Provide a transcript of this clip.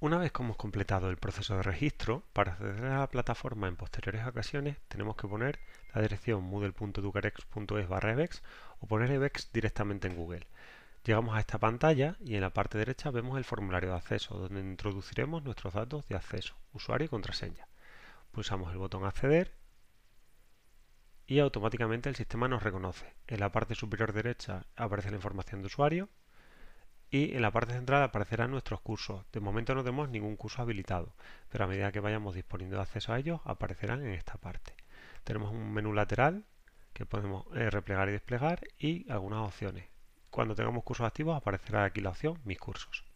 Una vez que hemos completado el proceso de registro, para acceder a la plataforma en posteriores ocasiones tenemos que poner la dirección moodle.educarex.es barra ebex o poner ebex directamente en Google. Llegamos a esta pantalla y en la parte derecha vemos el formulario de acceso, donde introduciremos nuestros datos de acceso, usuario y contraseña. Pulsamos el botón acceder y automáticamente el sistema nos reconoce. En la parte superior derecha aparece la información de usuario y en la parte central aparecerán nuestros cursos. De momento no tenemos ningún curso habilitado, pero a medida que vayamos disponiendo de acceso a ellos aparecerán en esta parte. Tenemos un menú lateral que podemos eh, replegar y desplegar y algunas opciones. Cuando tengamos cursos activos aparecerá aquí la opción Mis cursos.